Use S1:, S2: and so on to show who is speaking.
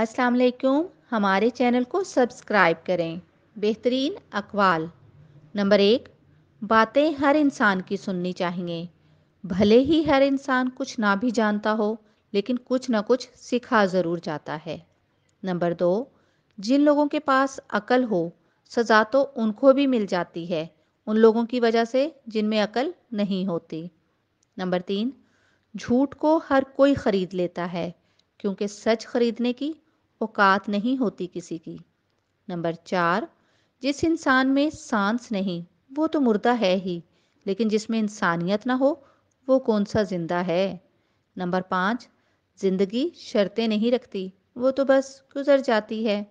S1: अस्सलाम वालेकुम हमारे चैनल को सब्सक्राइब करें बेहतरीन अकवाल नंबर एक बातें हर इंसान की सुननी चाहिए भले ही हर इंसान कुछ ना भी जानता हो लेकिन कुछ ना कुछ सीखा ज़रूर जाता है नंबर दो जिन लोगों के पास अकल हो सज़ा तो उनको भी मिल जाती है उन लोगों की वजह से जिनमें अकल नहीं होती नंबर तीन झूठ को हर कोई ख़रीद लेता है क्योंकि सच खरीदने की औकात नहीं होती किसी की नंबर चार जिस इंसान में सांस नहीं वो तो मुर्दा है ही लेकिन जिसमें इंसानियत ना हो वो कौन सा जिंदा है नंबर पाँच जिंदगी शर्तें नहीं रखती वो तो बस गुजर जाती है